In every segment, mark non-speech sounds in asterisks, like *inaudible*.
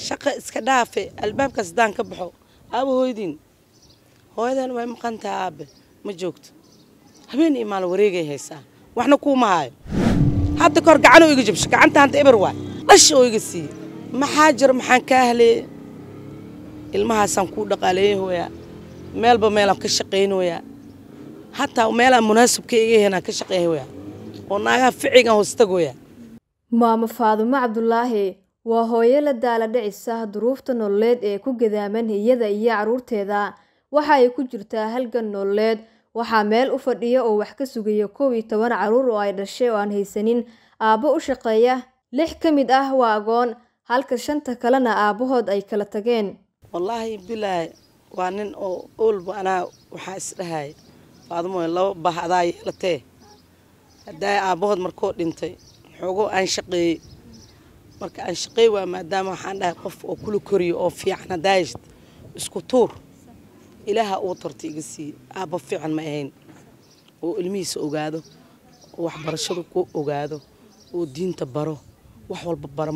shaqa iska dhaafe albaabkaas haddaan ka baxo aaba hooydiin hooyadan way maqantaha aabe ma joogto habeen iyo maalin wareegay haysaa waxna kuuma haayo hadda kahor gacanoo iga jabsho gacanta eber waay dhash oo iga siiye maxaa jiro maxaan ka haleeye ilmahaasaan kuu dhaqaaleeyahooyaa meelba meelaan ka shaqaynooyaa hataa meelaan munaasabka iga ahaynaan ka shaqeeyahooyaa oo naagaha ficigaan hoostagooyaa maama faadumo cabdulaahi waa hooyo la daala daaladhicisa duruufta nololeed ee ku gadaaman iyada iyo caruurteeda waxa ay ku jirtaa halgan nololeed waxaa meel u fadhiya oo wax ka sugaya kow iyo toban caruur oo ay dhashay oo aan haysanin aabbo u shaqeeya lix ka mid ah waa agoon halka shanta kalena aabbahood ay kala tageen wallaahi bilaay waa nin oo oolba anaa waxaa isdhahaya faadmo laba bah adaa yeelatee haddaa aabbahood markoo dhintay xoogoo aan shaqeeyey marka aan shaqey waa maadaama waxaan dhahay qof oo kula koriyo oo fiican haddaa isku tuur ilaaha uu tarta iga siiye aabba fiican ma ahayn oo ilmihiisa ogaado oo waxbarashada ku ogaado oo diinta baro wax walba bara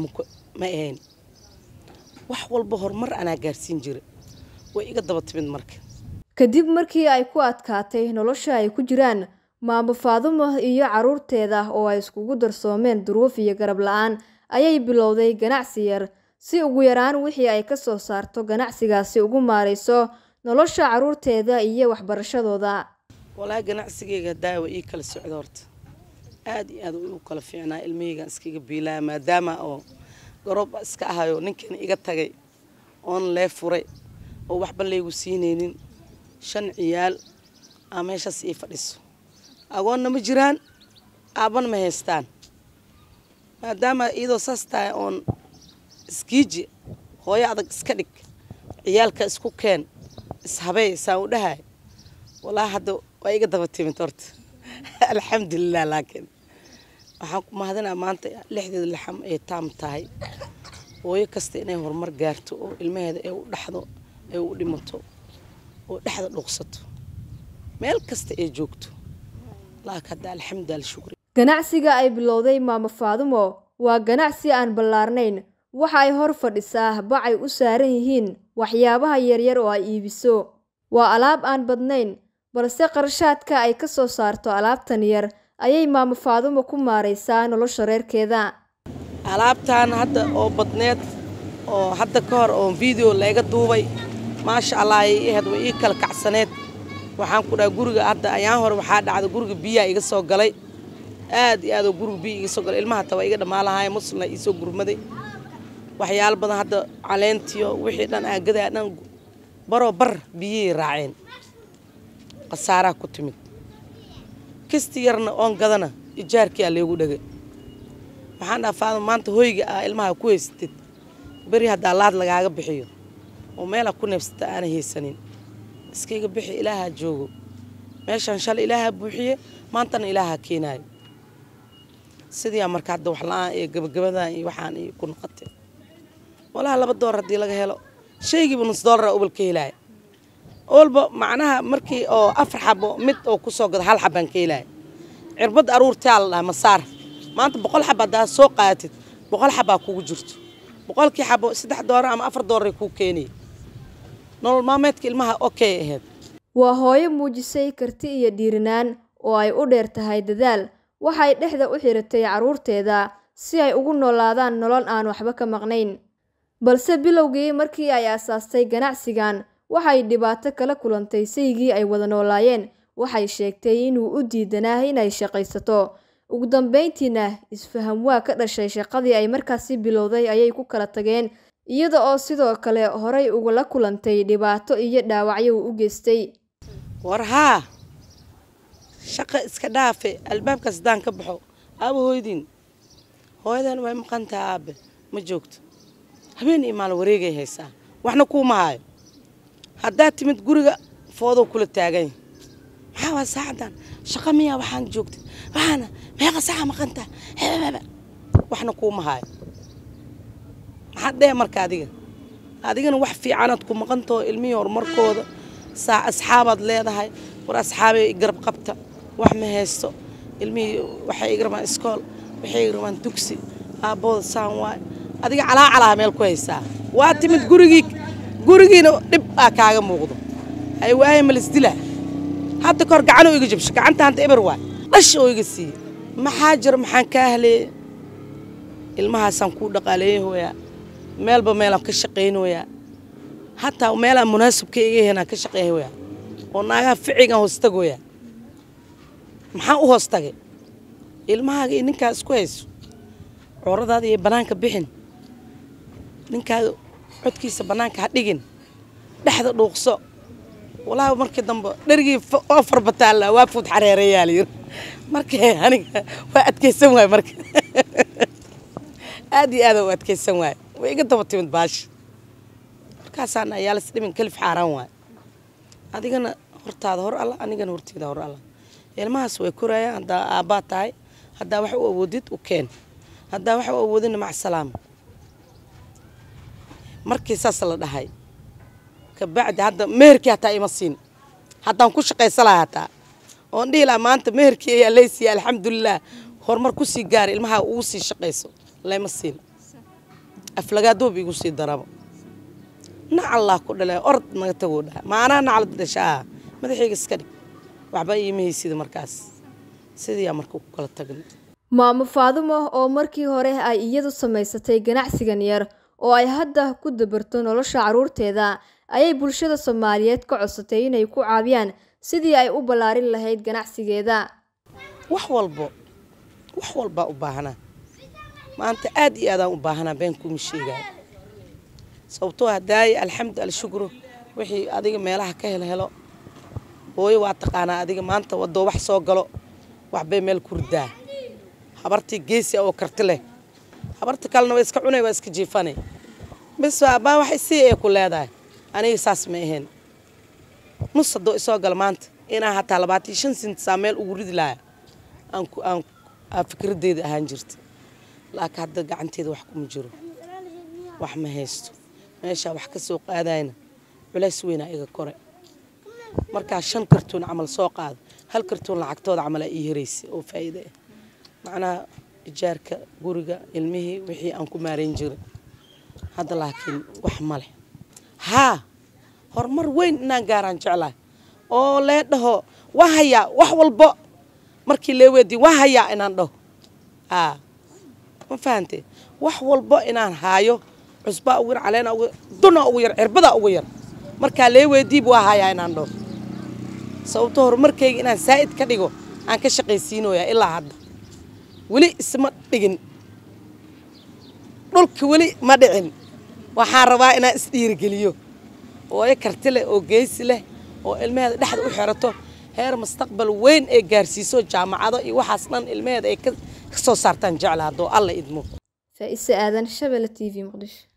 ma ahayn wax walba horumar anaa gaarsiin jira way iga daba timid marka kadib markii ay ku adkaatay nolosha ay ku jiraan maamo faadumo iyo caruurteeda oo ay iskugu darsoomeen duruuf iyo garab la-aan ayay bilowday ganacsi yar si ugu yaraan wixii ay ka soo saarto ganacsigaasi ugu maarayso nolosha caruurteeda iyo waxbarashadooda walaahi ganacsigeyga daawa ii kala socda horta aada iyo aad u kala fiicnaa ilmahaygaan iskaga biilaa maadaama oo garooba iska ahayo ninkan iga tagay oon lee furay oo waxba laygu siinaynin shan ciyaal aa meeshaas ii fadhiso agoonna ma jiraan aabbana ma haystaan maadaama iyadoo saas tahay oon iskiiji hooyo adag iska dhig ciyaalka isku keen ishabey saan u dhahay walaa hadda waa iga daba timid horta *laughs* alxamdulilah laakiin waxaan ku mahadinaa maanta lixdeeda lixam ay taam tahay hooyo kasta inay horumar gaarto oo ilmaheeda ay u dhaxdo ay u dhimato oo dhexda dhuuqsato meel kasta ay joogto laakiin hadda alxamdulilah shukri ganacsiga ay bilowday maamo faadumo waa ganacsi aan ballaarnayn waxa ay hor fadhisaa bacay u saaran yihiin waxyaabaha yaryar oo ay iibiso waa alaab aan badnayn balse qarashaadka ay ka soo saarto alaabtan yar ayay maamo faadumo ku maaraysaa nolosha reerkeeda alaabtan hadda oo badneed oo hadda ka hor oon video layga duubay maasha allah ay ahayd way ii kala waxaan ku dhaha guriga hadda ayaan hore waxaa dhacda guriga biyaha iga soo galay aad iyo aad gurug biyo iga soo galay ilmaha taba iga dhamaalahaaye muslimna iisoo gurmaday waxyaalo badan hadda caleentiyo wixii dhan aagadaa dhan baroo bar biyihii raaceen khasaaraa ku timid kisti yarna oon gadana ijaarkii aa leegu dhagay waxaan dhaha faada maanta hoyga ah ilmaha ku haysatid beri haddaa laad lagaaga bixiyo oo meelaa ku neebsata aana haysanin iskayga bixi ilaahaa joogo meeshaan shalay ilaahaa buuxiye maantana ilaahaa keenaayo sidii marka hadda waxla-aan iyo gabagabadan iyo waxaan iyo ku noqotay walaha laba doolar haddii laga helo shaygiiba nus doolara ubal ka helaya olba macnaha markii oo afar xabo mid oo kusoo gado hal xabaan ka helaya cirbadda aruurtaa la dhaha masaar maanta boqol xab haddaa soo qaatid boqol xabaa kugu jirto boqolkii xabo saddex doolar ama afar doolara kuu keenaya nolol maalmeedka ilmaha okay ahayd waa hooyo muujisay karti iyo dhiirinaan oo ay u dheer tahay dadaal waxay dhexda u xiratay caruurteeda si ay ugu noolaadaan nolol aan waxba ka maqnayn balse bilowgii markii ay aasaastay ganacsigan waxay dhibaato kala kulantay saygii ay wada noolaayeen waxay sheegtay inuu u diidanaa inay shaqaysato ugu dambayntiina isfaham waa ka dhashay shaqadii ay markaasi bilowday ayay ku kala tageen iyada oo sidoo kale horay ugala kulantay dhibaato iyo dhaawacyo uu u geystay war haa shaqa iska dhaafe albaabkaas daan ka baxo aaba hooyadiin hooyadan way maqantaa aabe ma joogto habeen iyo maalin wareegay haysaa waxna kuuma haayo haddaad timid guriga foodoo kula taaganya maxaa waa saacaddan shaqa miyaa waxaan joogta waxaana meeqa saaca maqantaa waxna kuuma haayo maxaad dhee marka adiga adigana wax fiicanaad ku maqantaho ilmihii horumarkooda saa asxaabaad leedahay war asxaabay garab qabta wax ma haysto ilmihii waxay iga rabaan iskool waxay iga rabaan dugsi aabbooda saan waay adiga calaacalaha meel ku haysaa waa timid gurigii gurigiina dhib aa ah kaaga muuqdo ay waaye malisdila hadda kahor gacanoo iga jabsho gacanta hanta eber waay dhash oo iga siiye maxaa jiro maxaan kaa haleeye ilmahaasaan kuu dhaqaaleeyahooyaa meelba meelaan ka shaqaynooyaa hataa meelaan munaasabka iga yahanaan ka shaqeeyahooyaa oo naagaha ficigaan hoostagooyaa maxaa u hoos tagay ilmahaaga iyo ninkaa isku hayso cooradaada iyo bannaanka bixin ninkaaga codkiisa banaanka ha dhigin dhexda dhuuqso walaahi markii dambe dherigii ofar bataalla waa fuud xareereeyaa layiri marka aniga waa adkaysan waaye marka *laughs* aad iyo aada u adkaysan waaye way iga daba timid baasha markaasaan ayaalis kalif xaaraan waaye adigana hortaada hor alla anigana horteeda hor alla ilmahaas way korayaan haddaa aabbaa tahay haddaa wax u awoodid u keen haddaa wax u awoodina macsalaam markii saas la dhahay kabacdi hadda meherkii hataa ima siin haddaan ku shaqaysa laha hataa oon dhihi laha maanta meherkii ayaa laysiiya alxamdulilah horumar kusii gaara ilmaha ugu sii shaqayso layma siin aflagaadoob igu sii darabo nacallaa ku dhale ord naga tagoo dhaha maanaa nacla dhashaaa madaxayga iska dhig waxba iimahaysid markaas sidiiaa marka ku kala tagna maamo faadumo oo markii hore ay iyadu samaysatay ganacsigan yar oo ay hadda ku dabarto nolosha carruurteeda ayay bulshada soomaaliyeed ka codsatay inay ku caawiyaan sidii ay u ballaarin lahayd ganacsigeeda wax walbo wax walbaa u baahnaa maanta aad iyo aadaan u baahanaa been kuma sheegaay sababtoo ah hadaaye alxamdu alshukru wixii adiga meelaha ka helhelo hooyo waa taqaanaa adiga maanta wadoo wax soo galo waxbay meel ku ridaa habartii geesi ah oo karti leh habarta kalena waa iska cunay waa iska jiifane bis abbaa wax isii ee ku leedahay aniga saas ma ahayn mus haddoo isoo galo maanta inaa hataa labaatan shan sintisaa meel ugu ridi lahaa aan fikradeyda ahaan jirta laakiin hadda gacanteeda wax kuma jiro wax ma haysto meeshaa wax ka soo qaadayna culays weynaa iga kore markaa shan kartuun camal soo qaada hal kartuun lacagtooda camalaa ii hiraysa oo faa'iida ah eh. macnaha ijaarka guriga ilmihii wixii aan ku maarayn jirin hadda laakiin wax ma leh haa horumar weyn inaan gaaraan jeclahay oo lee dhaho waa hayaa wax walbo markii lee weediin waa hayaa inaan dhaho aa ma fahante wax walbo inaan haayo cusbaa ugu yar caleena ugu yar ugu yar cirbadaa ugu yar markaa lee weediib waa hayaa inaan dhaho sababto horumarkayga inaan saa'id ka dhigo aan ka shaqaysiinoyaa ilaa hadda weli isma dhigin dhulka weli ma dhicin waxaan rabaa inaan isdhiirigeliyo ooyo karti leh oo geysi leh oo ilmaheeda dhexda u xerato heer mustaqbal weyn ee gaarsiiso jaamacado iyo waxaas dhan ilmaheeda ay ka soo saartaan jecla haddoo alla idmo faa'ise aadan shabele t v muqdisho